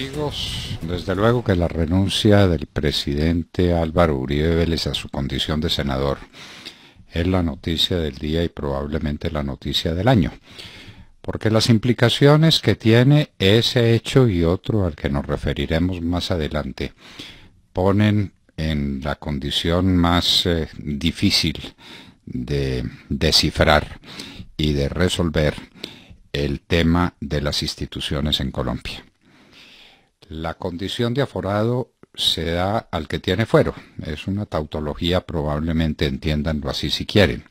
amigos, desde luego que la renuncia del presidente Álvaro Uribe Vélez a su condición de senador es la noticia del día y probablemente la noticia del año, porque las implicaciones que tiene ese hecho y otro al que nos referiremos más adelante ponen en la condición más eh, difícil de descifrar y de resolver el tema de las instituciones en Colombia. La condición de aforado se da al que tiene fuero. Es una tautología, probablemente entiéndanlo así si quieren.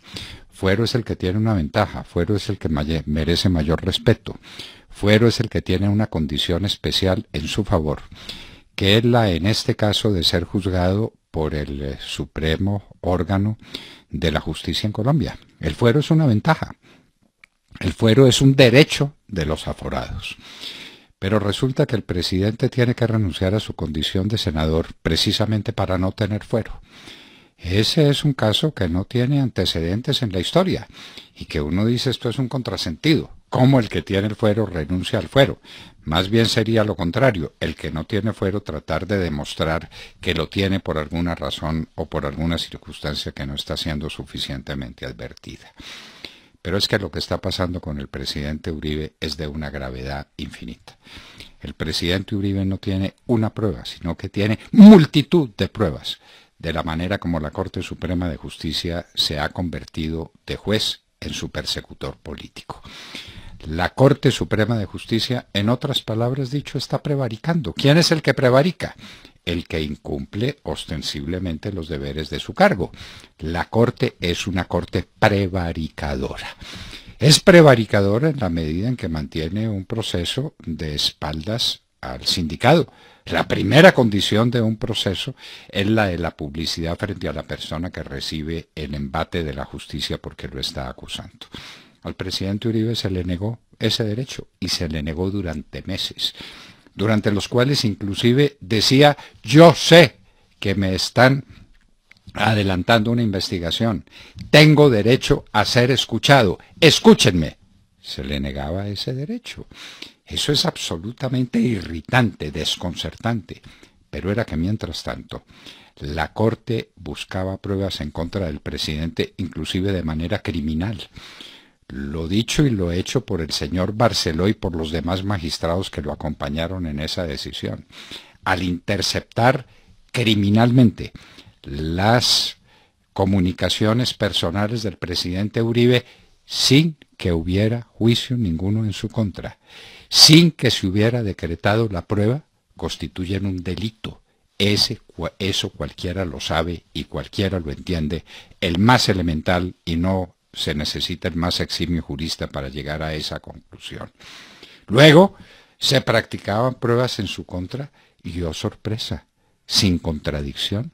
Fuero es el que tiene una ventaja, fuero es el que merece mayor respeto, fuero es el que tiene una condición especial en su favor, que es la en este caso de ser juzgado por el eh, supremo órgano de la justicia en Colombia. El fuero es una ventaja, el fuero es un derecho de los aforados. Pero resulta que el presidente tiene que renunciar a su condición de senador precisamente para no tener fuero. Ese es un caso que no tiene antecedentes en la historia y que uno dice esto es un contrasentido. ¿Cómo el que tiene el fuero renuncia al fuero? Más bien sería lo contrario, el que no tiene fuero tratar de demostrar que lo tiene por alguna razón o por alguna circunstancia que no está siendo suficientemente advertida. Pero es que lo que está pasando con el presidente Uribe es de una gravedad infinita. El presidente Uribe no tiene una prueba, sino que tiene multitud de pruebas de la manera como la Corte Suprema de Justicia se ha convertido de juez en su persecutor político. La Corte Suprema de Justicia, en otras palabras dicho, está prevaricando. ¿Quién es el que prevarica? El que incumple ostensiblemente los deberes de su cargo. La Corte es una Corte prevaricadora. Es prevaricadora en la medida en que mantiene un proceso de espaldas al sindicado. La primera condición de un proceso es la de la publicidad frente a la persona que recibe el embate de la justicia porque lo está acusando. Al presidente Uribe se le negó ese derecho y se le negó durante meses, durante los cuales inclusive decía, yo sé que me están adelantando una investigación, tengo derecho a ser escuchado, escúchenme. Se le negaba ese derecho. Eso es absolutamente irritante, desconcertante. Pero era que mientras tanto, la Corte buscaba pruebas en contra del presidente, inclusive de manera criminal. Lo dicho y lo hecho por el señor Barceló y por los demás magistrados que lo acompañaron en esa decisión. Al interceptar criminalmente las comunicaciones personales del presidente Uribe sin que hubiera juicio ninguno en su contra, sin que se hubiera decretado la prueba, constituyen un delito. Ese, eso cualquiera lo sabe y cualquiera lo entiende, el más elemental y no se necesita el más eximio jurista para llegar a esa conclusión. Luego, se practicaban pruebas en su contra y, oh sorpresa, sin contradicción,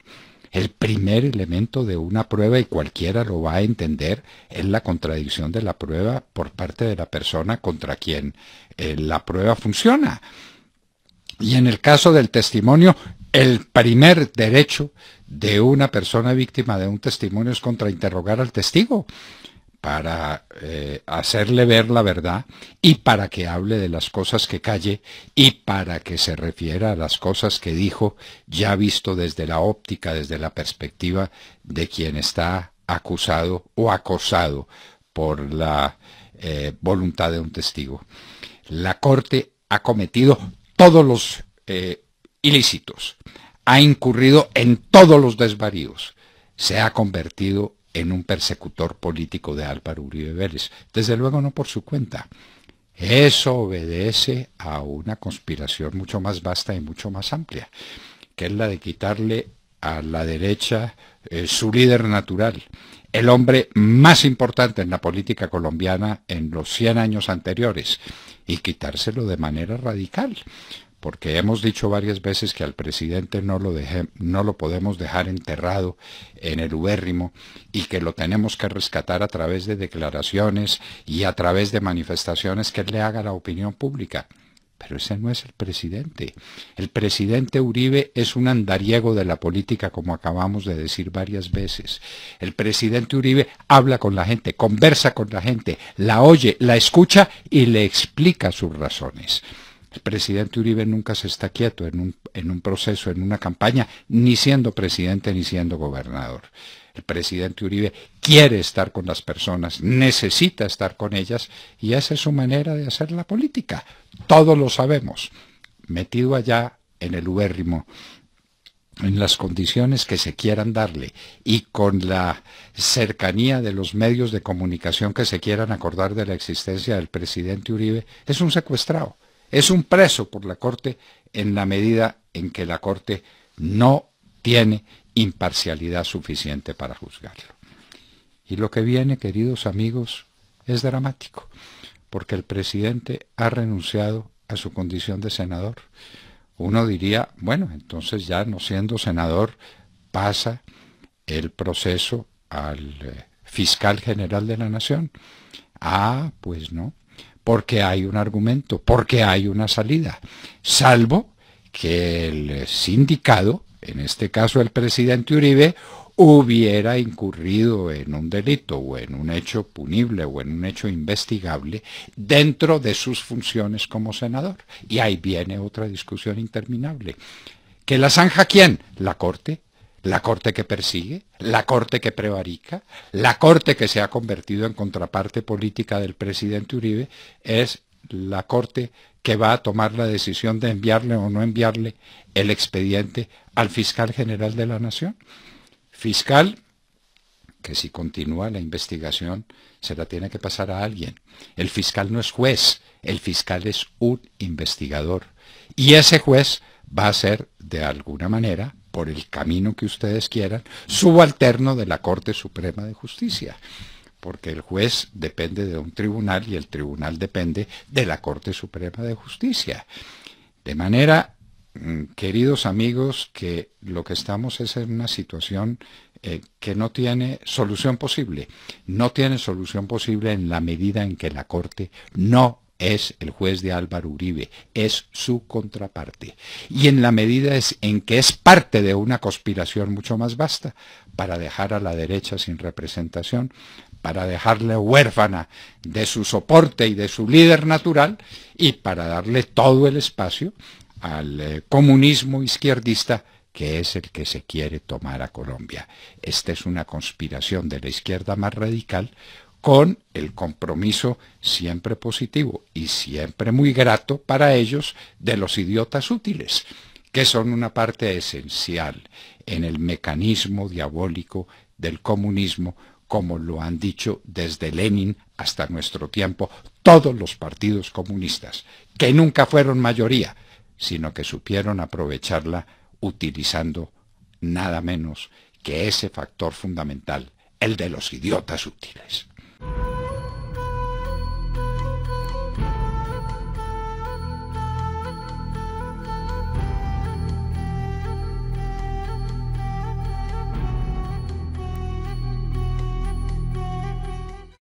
el primer elemento de una prueba, y cualquiera lo va a entender, es la contradicción de la prueba por parte de la persona contra quien eh, la prueba funciona. Y en el caso del testimonio, el primer derecho de una persona víctima de un testimonio es contrainterrogar al testigo para eh, hacerle ver la verdad y para que hable de las cosas que calle y para que se refiera a las cosas que dijo ya visto desde la óptica, desde la perspectiva de quien está acusado o acosado por la eh, voluntad de un testigo. La Corte ha cometido todos los eh, ilícitos, ha incurrido en todos los desvaríos, se ha convertido en un persecutor político de Álvaro Uribe Vélez. Desde luego no por su cuenta. Eso obedece a una conspiración mucho más vasta y mucho más amplia, que es la de quitarle a la derecha eh, su líder natural, el hombre más importante en la política colombiana en los 100 años anteriores, y quitárselo de manera radical porque hemos dicho varias veces que al presidente no lo, no lo podemos dejar enterrado en el ubérrimo y que lo tenemos que rescatar a través de declaraciones y a través de manifestaciones que le haga la opinión pública. Pero ese no es el presidente. El presidente Uribe es un andariego de la política, como acabamos de decir varias veces. El presidente Uribe habla con la gente, conversa con la gente, la oye, la escucha y le explica sus razones. El presidente Uribe nunca se está quieto en un, proceso, en una campaña, ni siendo presidente ni siendo gobernador. El presidente Uribe quiere estar con las personas, necesita estar con ellas y esa es su manera de hacer la política. Todos lo sabemos. Metido allá en el ubérrimo, en las condiciones que se quieran darle y con la cercanía de los medios de comunicación que se quieran acordar de la existencia del presidente Uribe, es un secuestrado es un preso por la Corte en la medida en que la Corte no tiene imparcialidad suficiente para juzgarlo. Y lo que viene, queridos amigos, es dramático, porque el presidente ha renunciado a su condición de senador. Uno diría, bueno, entonces ya no siendo senador pasa el proceso al eh, fiscal general de la nación. Ah, pues no, porque hay un argumento, porque hay una salida, salvo que el sindicado, en este caso el presidente Uribe, hubiera incurrido en un delito o en un hecho punible o en un hecho investigable dentro de sus funciones como senador. Y ahí viene otra discusión interminable. ¿Que la zanja quién? La Corte la corte que persigue, la corte que prevarica, la corte que se ha convertido en contraparte política del presidente Uribe, es la corte que va a tomar la decisión de enviarle o no enviarle el expediente al fiscal general de la nación. Fiscal que si continúa la investigación se la tiene que pasar a alguien. El fiscal no es juez, el fiscal es un investigador. Y ese juez va a ser, de alguna manera, por el camino que ustedes quieran, subalterno de la Corte Suprema de Justicia, porque el juez depende de un tribunal y el tribunal depende de la Corte Suprema de Justicia. De manera, mm, queridos amigos, que lo que estamos es en una situación eh, que no tiene solución posible. No tiene solución posible en la medida en que la Corte no es el juez de Álvaro Uribe, es su contraparte. Y en la medida en que es parte de una conspiración mucho más vasta para dejar a la derecha sin representación, para dejarle huérfana de su soporte y de su líder natural y para darle todo el espacio al eh, comunismo izquierdista que es el que se quiere tomar a Colombia. Esta es una conspiración de la izquierda más radical con el compromiso siempre positivo y siempre muy grato para ellos de los idiotas útiles, que son una parte esencial en el mecanismo diabólico del comunismo, como lo han dicho desde Lenin hasta nuestro tiempo todos los partidos comunistas, que nunca fueron mayoría, sino que supieron aprovecharla utilizando nada menos que ese factor fundamental, el de los idiotas útiles.